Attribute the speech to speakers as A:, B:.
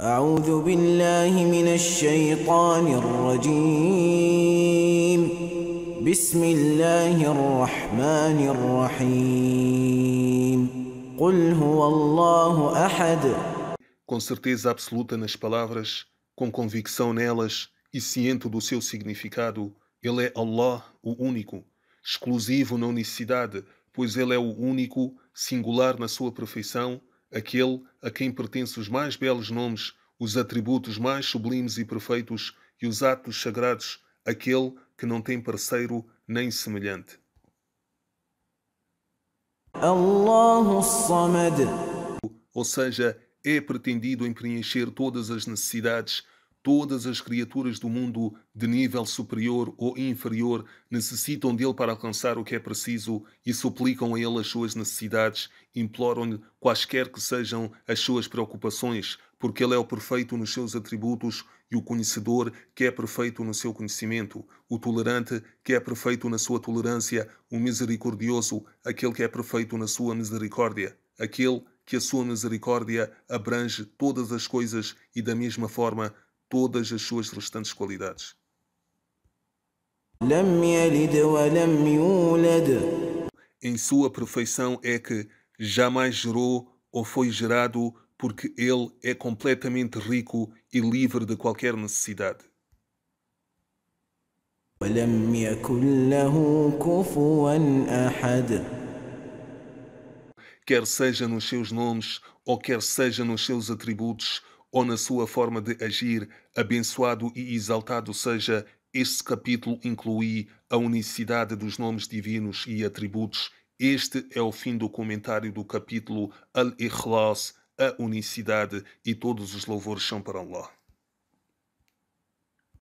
A: أعوذ بالله من الشيطان الرجيم بسم الله الرحمن الرحيم قل هو الله أحد Com certeza absoluta nas palavras, com convicção nelas e ciente do seu significado, Ele é Allah, o Único, exclusivo na unicidade, pois Ele é o único, singular na sua perfeição, aquele a quem pertencem os mais belos nomes, os atributos mais sublimes e perfeitos e os atos sagrados, aquele que não tem parceiro nem semelhante. Allahu Samad. Ou seja, é pretendido em preencher todas as necessidades Todas as criaturas do mundo, de nível superior ou inferior, necessitam dele para alcançar o que é preciso e suplicam a ele as suas necessidades, imploram-lhe quaisquer que sejam as suas preocupações, porque ele é o perfeito nos seus atributos e o conhecedor que é perfeito no seu conhecimento, o tolerante que é perfeito na sua tolerância, o misericordioso, aquele que é perfeito na sua misericórdia, aquele que a sua misericórdia abrange todas as coisas e da mesma forma todas as suas restantes qualidades. Em sua perfeição é que jamais gerou ou foi gerado, porque ele é completamente rico e livre de qualquer necessidade. Quer seja nos seus nomes ou quer seja nos seus atributos, ou na sua forma de agir, abençoado e exaltado seja, este capítulo inclui a unicidade dos nomes divinos e atributos. Este é o fim do comentário do capítulo Al-Ikhlas, a unicidade, e todos os louvores são para Allah.